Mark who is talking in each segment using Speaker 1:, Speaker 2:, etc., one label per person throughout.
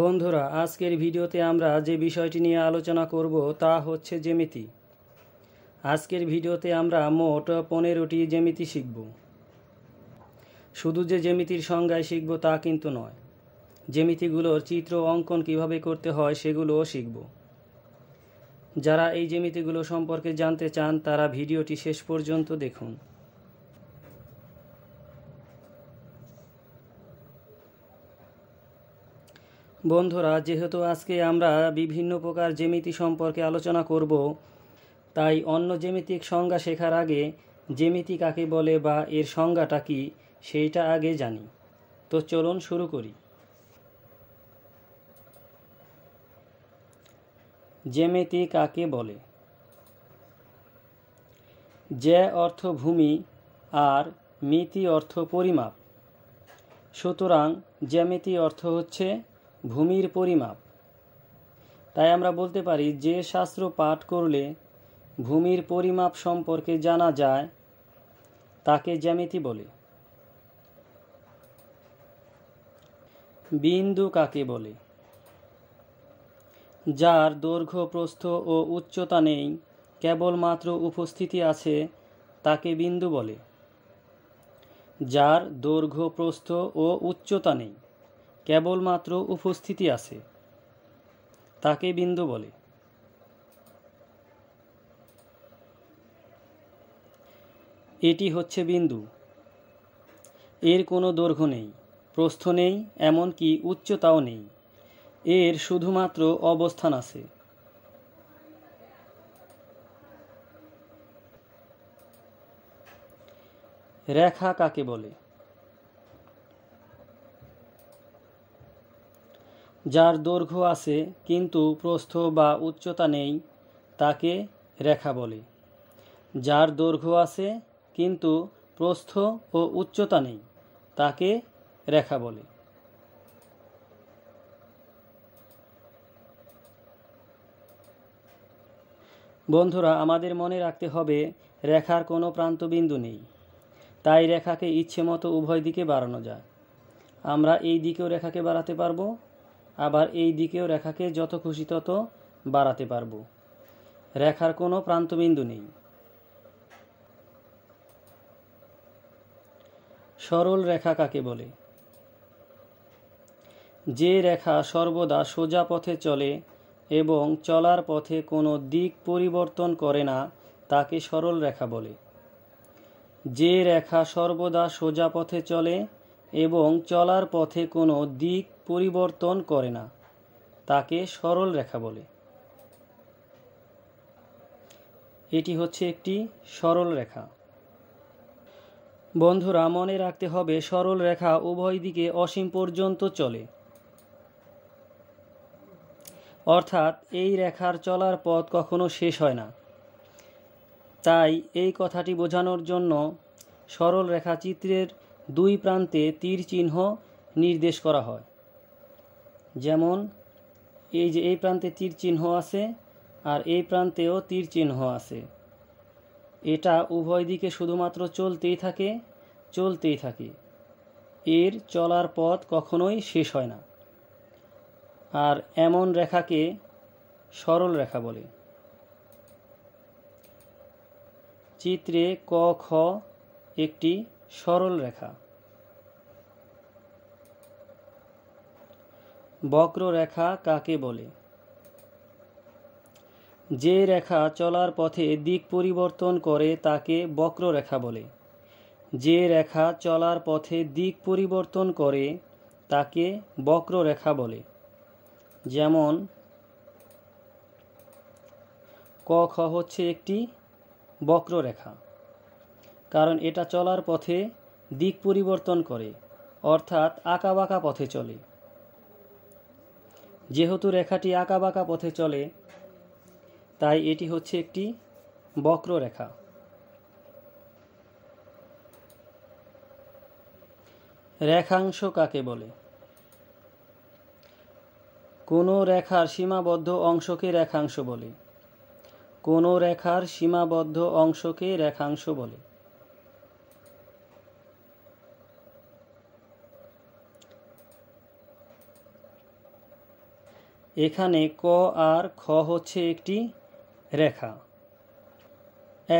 Speaker 1: বন্ধুরা আজকের ভিডিওতে আমরা যে বিষয়টি নিয়ে আলোচনা করব তা হচ্ছে জ্যামিতি আজকের ভিডিওতে আমরা মোট পনেরোটি জ্যামিতি শিখব শুধু যে জ্যামিতির সংজ্ঞায় শিখব তা কিন্তু নয় জ্যামিতিগুলোর চিত্র অঙ্কন কিভাবে করতে হয় সেগুলোও শিখব যারা এই জ্যামিতিগুলো সম্পর্কে জানতে চান তারা ভিডিওটি শেষ পর্যন্ত দেখুন বন্ধুরা যেহেতু আজকে আমরা বিভিন্ন প্রকার জ্যামিতি সম্পর্কে আলোচনা করব তাই অন্য জ্যামিতিক সংজ্ঞা শেখার আগে জ্যামিতি কাকে বলে বা এর সংজ্ঞাটা কি সেইটা আগে জানি তো চলুন শুরু করি জ্যামিতি কাকে বলে যে অর্থ ভূমি আর মিতি অর্থ পরিমাপ সুতরাং জ্যামিতি অর্থ হচ্ছে ভূমির পরিমাপ তাই আমরা বলতে পারি যে শাস্ত্র পাঠ করলে ভূমির পরিমাপ সম্পর্কে জানা যায় তাকে জ্যামিতি বলে বিন্দু কাকে বলে যার দৈর্ঘ্য প্রস্থ ও উচ্চতা নেই কেবলমাত্র উপস্থিতি আছে তাকে বিন্দু বলে যার দৈর্ঘ্য প্রস্থ ও উচ্চতা নেই কেবলমাত্র উপস্থিতি আছে তাকে বিন্দু বলে এটি হচ্ছে বিন্দু এর কোনো দৈর্ঘ্য নেই প্রস্থ নেই এমনকি উচ্চতাও নেই এর শুধুমাত্র অবস্থান আছে রেখা কাকে বলে যার দৈর্ঘ্য আছে কিন্তু প্রস্থ বা উচ্চতা নেই তাকে রেখা বলে যার দৈর্ঘ্য আছে কিন্তু প্রস্থ ও উচ্চতা নেই তাকে রেখা বলে বন্ধুরা আমাদের মনে রাখতে হবে রেখার কোনো প্রান্তবিন্দু নেই তাই রেখাকে ইচ্ছে মতো উভয় দিকে বাড়ানো যায় আমরা এই দিকেও রেখাকে বাড়াতে পারবো আবার এই দিকেও রেখাকে যত খুশি তত বাড়াতে পারবো রেখার কোনো প্রান্তবিন্দু নেই সরল রেখা কাকে বলে যে রেখা সর্বদা সোজা পথে চলে এবং চলার পথে কোনো দিক পরিবর্তন করে না তাকে সরল রেখা বলে যে রেখা সর্বদা সোজা পথে চলে এবং চলার পথে কোনো দিক পরিবর্তন করে না তাকে সরল রেখা বলে এটি হচ্ছে একটি সরল রেখা বন্ধুরা মনে রাখতে হবে সরল রেখা উভয় দিকে অসীম পর্যন্ত চলে অর্থাৎ এই রেখার চলার পথ কখনো শেষ হয় না তাই এই কথাটি বোঝানোর জন্য সরল রেখা চিত্রের দুই প্রান্তে তীর চিহ্ন নির্দেশ করা হয় যেমন এই যে এই প্রান্তে তীর চিহ্ন আছে আর এই প্রান্তেও তীর চিহ্ন আছে এটা উভয় দিকে শুধুমাত্র চলতেই থাকে চলতেই থাকে এর চলার পথ কখনোই শেষ হয় না আর এমন রেখাকে সরল রেখা বলে চিত্রে ক খ একটি সরল রেখা বক্ররেখা কাকে বলে যে রেখা চলার পথে দিক পরিবর্তন করে তাকে বক্ররেখা বলে যে রেখা চলার পথে দিক পরিবর্তন করে তাকে বক্ররেখা বলে যেমন ক খ হচ্ছে একটি বক্ররেখা কারণ এটা চলার পথে দিক পরিবর্তন করে অর্থাৎ বাঁকা পথে চলে যেহেতু রেখাটি আঁকাবাঁকা পথে চলে তাই এটি হচ্ছে একটি বক্র রেখা রেখাংশ কাকে বলে কোনো রেখার সীমাবদ্ধ অংশকে রেখাংশ বলে কোনো রেখার সীমাবদ্ধ অংশকে রেখাংশ বলে এখানে ক আর খ হচ্ছে একটি রেখা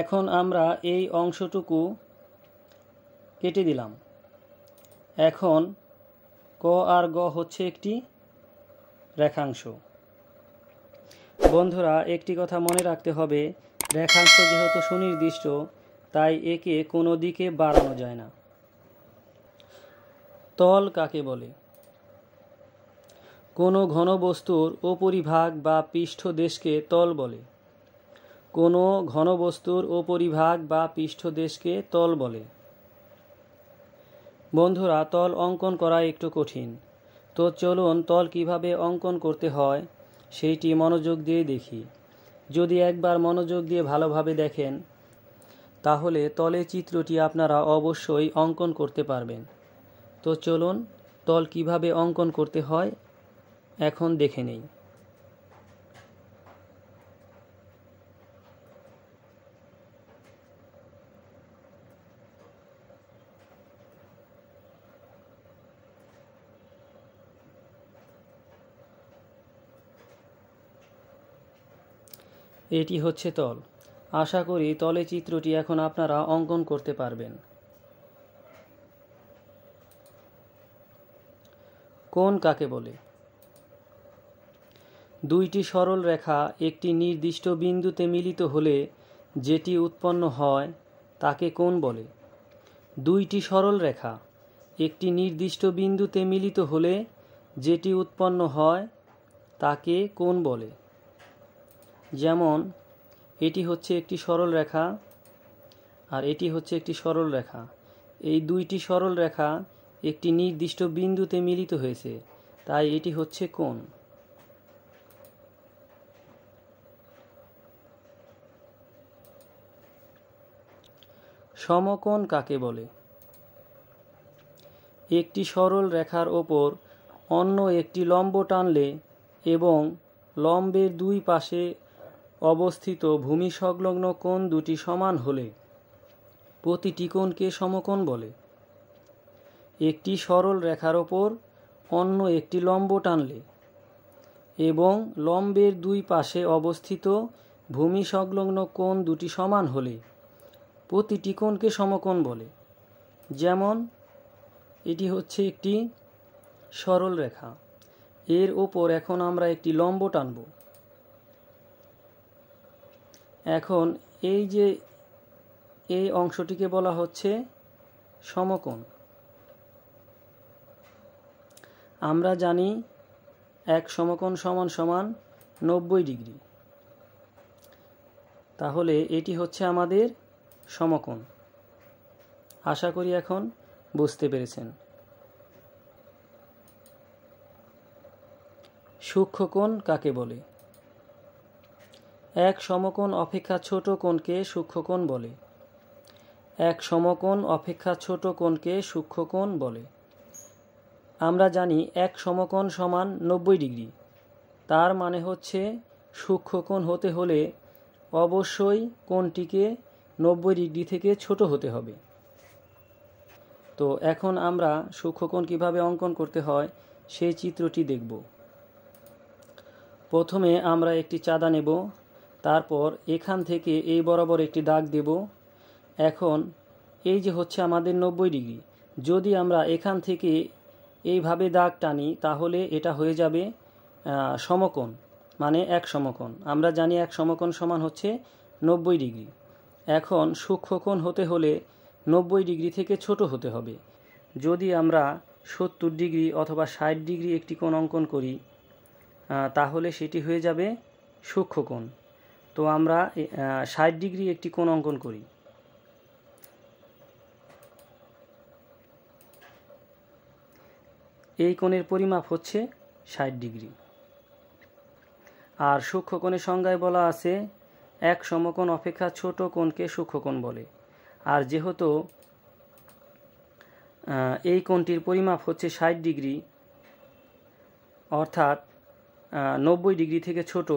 Speaker 1: এখন আমরা এই অংশটুকু কেটে দিলাম এখন ক আর গ হচ্ছে একটি রেখাংশ বন্ধুরা একটি কথা মনে রাখতে হবে রেখাংশ যেহেতু সুনির্দিষ্ট তাই একে কোনো দিকে বাড়ানো যায় না তল কাকে বলে কোনো ঘনবস্তুর ওপরিভাগ বা পৃষ্ঠদেশকে তল বলে কোনো ঘনবস্তুর ওপরিভাগ বা পৃষ্ঠদেশকে তল বলে বন্ধুরা তল অঙ্কন করা একটু কঠিন তো চলুন তল কিভাবে অঙ্কন করতে হয় সেইটি মনোযোগ দিয়ে দেখি যদি একবার মনোযোগ দিয়ে ভালোভাবে দেখেন তাহলে তলে চিত্রটি আপনারা অবশ্যই অঙ্কন করতে পারবেন তো চলুন তল কিভাবে অঙ্কন করতে হয় এখন দেখে নেই এটি হচ্ছে তল আশা করি তলে চিত্রটি এখন আপনারা অঙ্কন করতে পারবেন কোন কাকে বলে দুইটি সরল রেখা একটি নির্দিষ্ট বিন্দুতে মিলিত হলে যেটি উৎপন্ন হয় তাকে কোন বলে দুইটি সরল রেখা একটি নির্দিষ্ট বিন্দুতে মিলিত হলে যেটি উৎপন্ন হয় তাকে কোন বলে যেমন এটি হচ্ছে একটি সরল রেখা আর এটি হচ্ছে একটি সরল রেখা এই দুইটি সরল রেখা একটি নির্দিষ্ট বিন্দুতে মিলিত হয়েছে তাই এটি হচ্ছে কোন সমকোণ কাকে বলে একটি সরল রেখার ওপর অন্য একটি লম্ব টানলে এবং লম্বের দুই পাশে অবস্থিত ভূমি সংলগ্ন কোণ দুটি সমান হলে প্রতিটি কোণকে সমকোণ বলে একটি সরল রেখার ওপর অন্য একটি লম্ব টানলে এবং লম্বের দুই পাশে অবস্থিত ভূমি সংলগ্ন কোণ দুটি সমান হলে প্রতিটি কোণকে সমকোণ বলে যেমন এটি হচ্ছে একটি সরল রেখা এর ওপর এখন আমরা একটি লম্ব টানব এখন এই যে এই অংশটিকে বলা হচ্ছে সমকোণ আমরা জানি এক সমকোণ সমান সমান নব্বই ডিগ্রি তাহলে এটি হচ্ছে আমাদের সমকোণ আশা করি এখন বুঝতে পেরেছেন সূক্ষ্মকোণ কাকে বলে এক সমকোণ অপেক্ষা ছোট কোণকে সূক্ষ্মকোণ বলে এক সমকোণ অপেক্ষা ছোট কোণকে সূক্ষ্মকোণ বলে আমরা জানি এক সমকোণ সমান নব্বই ডিগ্রি তার মানে হচ্ছে সূক্ষ্মকোণ হতে হলে অবশ্যই কোণটিকে নব্বই ডিগ্রি থেকে ছোট হতে হবে তো এখন আমরা সূক্ষ্মকোণ কিভাবে অঙ্কন করতে হয় সেই চিত্রটি দেখব প্রথমে আমরা একটি চাঁদা নেব তারপর এখান থেকে এই বরাবর একটি দাগ দেব এখন এই যে হচ্ছে আমাদের নব্বই ডিগ্রি যদি আমরা এখান থেকে এইভাবে দাগ টানি তাহলে এটা হয়ে যাবে সমকোণ মানে এক সমকোণ আমরা জানি এক সমকোণ সমান হচ্ছে নব্বই ডিগ্রি এখন সূক্ষ্মকোণ হতে হলে নব্বই ডিগ্রি থেকে ছোট হতে হবে যদি আমরা সত্তর ডিগ্রি অথবা ষাট ডিগ্রি একটি কোণ অঙ্কন করি তাহলে সেটি হয়ে যাবে সূক্ষ্মকোণ তো আমরা ষাট ডিগ্রি একটি কোণ অঙ্কন করি এই কোণের পরিমাপ হচ্ছে ষাট ডিগ্রি আর সূক্ষ্ম কোণের সংজ্ঞায় বলা আছে এক সমকোণ অপেক্ষা ছোট কোণকে সূক্ষ্মকোণ বলে আর যেহেতু এই কোণটির পরিমাপ হচ্ছে ষাট ডিগ্রি অর্থাৎ নব্বই ডিগ্রি থেকে ছোট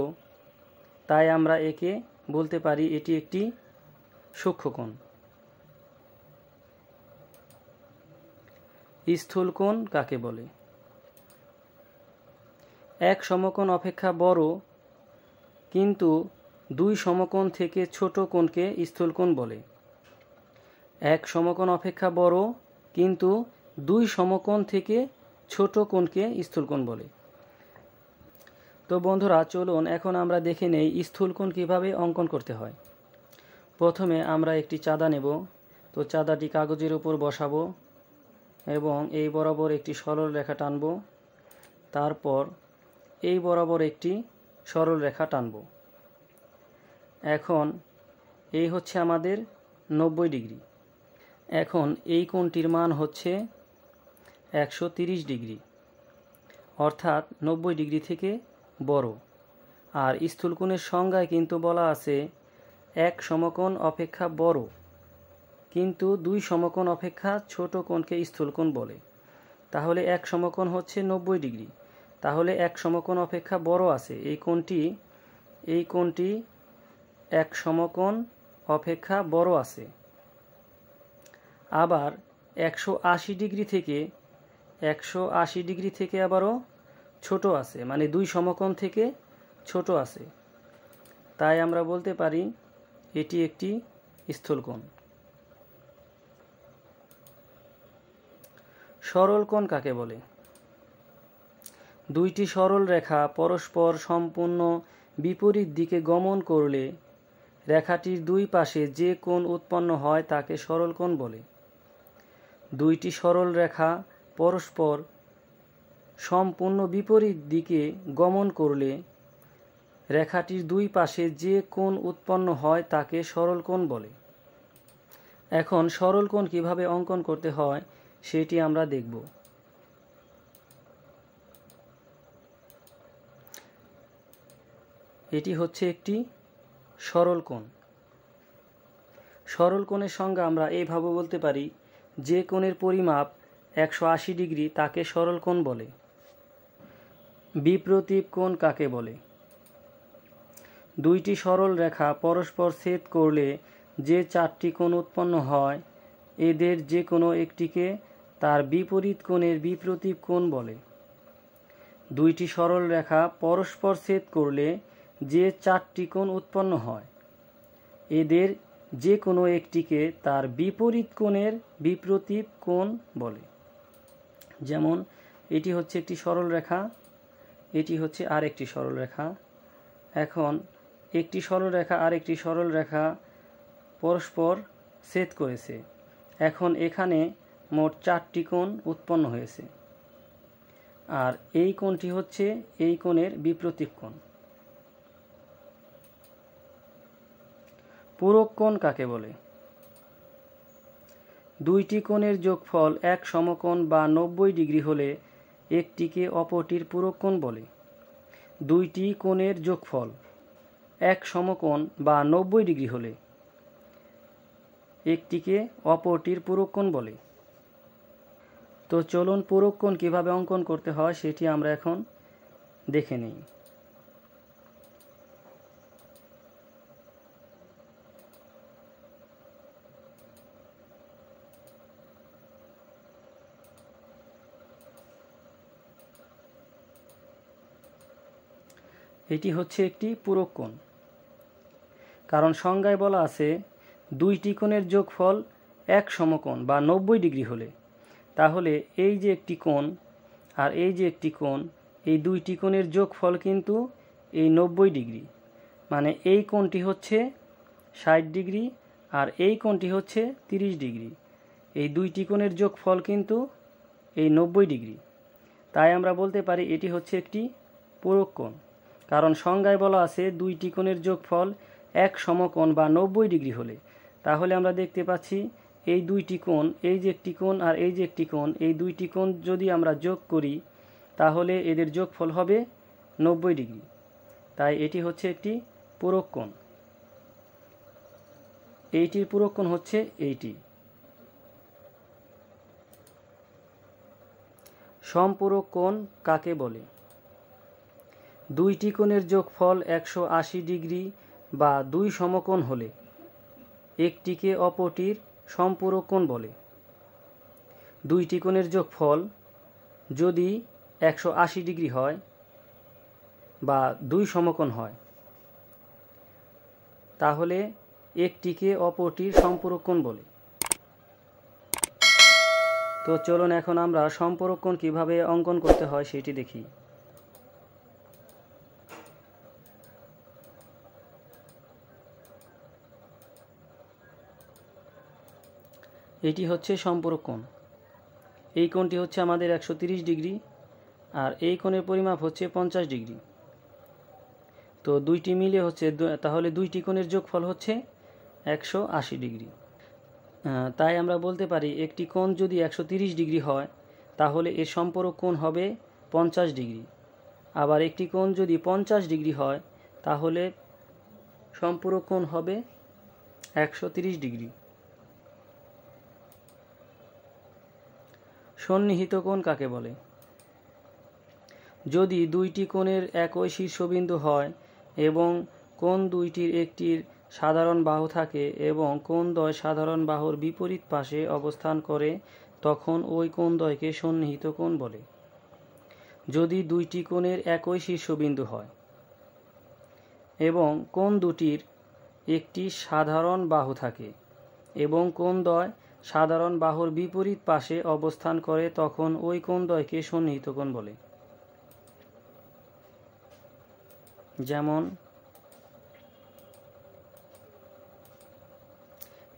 Speaker 1: তাই আমরা একে বলতে পারি এটি একটি সূক্ষ্মকোণ স্থূলকোণ কাকে বলে এক সমকোণ অপেক্ষা বড় কিন্তু দুই সমকোণ থেকে ছোট কোণকে স্থূলকোণ বলে এক সমকোণ অপেক্ষা বড় কিন্তু দুই সমকোণ থেকে ছোট কোণকে স্থূলকোণ বলে তো বন্ধুরা চলুন এখন আমরা দেখে নেই স্থূলকোণ কিভাবে অঙ্কন করতে হয় প্রথমে আমরা একটি চাঁদা নেব তো চাঁদাটি কাগজের উপর বসাবো এবং এই বরাবর একটি সরল রেখা টানব তারপর এই বরাবর একটি সরল রেখা টানবো এখন এই হচ্ছে আমাদের নব্বই ডিগ্রি এখন এই কোণটির মান হচ্ছে একশো ডিগ্রি অর্থাৎ নব্বই ডিগ্রি থেকে বড় আর স্থূলকোণের সংজ্ঞায় কিন্তু বলা আছে এক সমকোণ অপেক্ষা বড় কিন্তু দুই সমকোণ অপেক্ষা ছোট কোণকে স্থূলকোণ বলে তাহলে এক সমকোণ হচ্ছে নব্বই ডিগ্রি তাহলে এক সমকোণ অপেক্ষা বড় আছে এই কোণটি এই কোণটি এক সমকোণ অপেক্ষা বড় আছে আবার একশো আশি ডিগ্রি থেকে একশো আশি ডিগ্রি থেকে আবারও ছোট আছে মানে দুই সমকোণ থেকে ছোট আছে তাই আমরা বলতে পারি এটি একটি স্থলকোণ সরল কোণ কাকে বলে দুইটি সরল রেখা পরস্পর সম্পূর্ণ বিপরীত দিকে গমন করলে রেখাটির দুই পাশে যে কোণ উৎপন্ন হয় তাকে সরল কোণ বলে দুইটি সরল রেখা পরস্পর সম্পূর্ণ বিপরীত দিকে গমন করলে রেখাটির দুই পাশে যে কোণ উৎপন্ন হয় তাকে সরল কোণ বলে এখন সরল কোণ কীভাবে অঙ্কন করতে হয় সেটি আমরা দেখব এটি হচ্ছে একটি সরল কোণ সরল কোণের সংজ্ঞা আমরা এইভাবে বলতে পারি যে কোণের পরিমাপ একশো আশি ডিগ্রি তাকে সরল কোণ বলে বিপ্রতীপ কোণ কাকে বলে দুইটি সরল রেখা পরস্পর ছেদ করলে যে চারটি কোণ উৎপন্ন হয় এদের যে কোনো একটিকে তার বিপরীত কোণের বিপ্রতীপ কোণ বলে দুইটি সরল রেখা পরস্পর ছেদ করলে যে চারটি কোণ উৎপন্ন হয় এদের যে কোনো একটিকে তার বিপরীত কোণের বিপ্রতীপ কোণ বলে যেমন এটি হচ্ছে একটি সরল রেখা এটি হচ্ছে আর একটি সরল রেখা এখন একটি সরল রেখা আর একটি সরল রেখা পরস্পর ছেদ করেছে এখন এখানে মোট চারটি কোণ উৎপন্ন হয়েছে আর এই কোণটি হচ্ছে এই কোণের বিপ্রতীক কোণ পুরক্ষণ কাকে বলে দুইটি কোণের যোগফল এক সমকোণ বা নব্বই ডিগ্রি হলে একটিকে অপরটির পুরক্ষণ বলে দুইটি কোণের যোগফল এক সমকোণ বা নব্বই ডিগ্রি হলে একটিকে অপরটির পুরক্ষণ বলে তো চলুন পুরক্ষণ কীভাবে অঙ্কন করতে হয় সেটি আমরা এখন দেখে নিই এটি হচ্ছে একটি পূরক কোণ কারণ সংজ্ঞায় বলা আছে দুইটি কোণের যোগফল এক সমকোণ বা নব্বই ডিগ্রি হলে তাহলে এই যে একটি কোণ আর এই যে একটি কোণ এই দুইটি কোণের যোগফল কিন্তু এই নব্বই ডিগ্রি মানে এই কোণটি হচ্ছে ষাট ডিগ্রি আর এই কোণটি হচ্ছে তিরিশ ডিগ্রি এই দুইটি কোণের যোগফল কিন্তু এই নব্বই ডিগ্রি তাই আমরা বলতে পারি এটি হচ্ছে একটি পূরক কোণ কারণ সংজ্ঞায় বলা আছে দুইটি কোণের যোগফল এক সমকোণ বা নব্বই ডিগ্রি হলে তাহলে আমরা দেখতে পাচ্ছি এই দুইটি কোণ এই যে একটি কোণ আর এই যে একটি কোণ এই দুইটি কোণ যদি আমরা যোগ করি তাহলে এদের যোগফল হবে নব্বই ডিগ্রি তাই এটি হচ্ছে একটি পূরক কোণ এইটির পূরক কোণ হচ্ছে এইটি সম্পূরক কোণ কাকে বলে দুইটি কোণের যোগফল একশো আশি ডিগ্রি বা দুই সমকোণ হলে একটিকে অপরটির সম্পূরক কোণ বলে দুইটি কোণের যোগফল যদি একশো আশি ডিগ্রি হয় বা দুই সমকোণ হয় তাহলে একটিকে অপরটির সম্পূরক কোণ বলে তো চলুন এখন আমরা সম্পূরক কোণ কীভাবে অঙ্কন করতে হয় সেটি দেখি এটি হচ্ছে সম্পূরক কোণ এই কোণটি হচ্ছে আমাদের একশো ডিগ্রি আর এই কোণের পরিমাপ হচ্ছে পঞ্চাশ ডিগ্রি তো দুইটি মিলে হচ্ছে তাহলে দুইটি কোণের যোগফল হচ্ছে একশো ডিগ্রি তাই আমরা বলতে পারি একটি কোণ যদি একশো ডিগ্রি হয় তাহলে এর সম্পর্ক কোণ হবে পঞ্চাশ ডিগ্রি আবার একটি কোণ যদি পঞ্চাশ ডিগ্রি হয় তাহলে সম্পূরক কোণ হবে একশো ডিগ্রি সন্নিহিত কোণ কাকে বলে যদি দুইটি কোণের একই শীর্ষবিন্দু হয় এবং কোন দুইটির একটির সাধারণ বাহু থাকে এবং কোন দ্বয় সাধারণ বাহুর বিপরীত পাশে অবস্থান করে তখন ওই কোন দ্বয়কে সন্নিহিত কোণ বলে যদি দুইটি কোণের একই শীর্ষবিন্দু হয় এবং কোন দুটির একটি সাধারণ বাহু থাকে এবং কোন দ্বয় সাধারণ বাহুর বিপরীত পাশে অবস্থান করে তখন ওই কোণদ্বয়কে সন্নিহিত কোণ বলে যেমন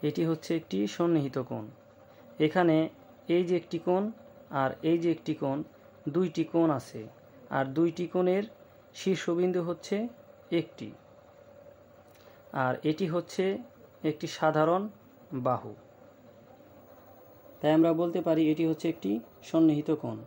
Speaker 1: এটি হচ্ছে একটি সন্নিহিত কোণ এখানে এই যে একটি কোণ আর এই যে একটি কোণ দুইটি কোণ আছে আর দুইটি কোণের শীর্ষবিন্দু হচ্ছে একটি আর এটি হচ্ছে একটি সাধারণ বাহু তাই আমরা বলতে পারি এটি হচ্ছে একটি সন্নিহিত কোণ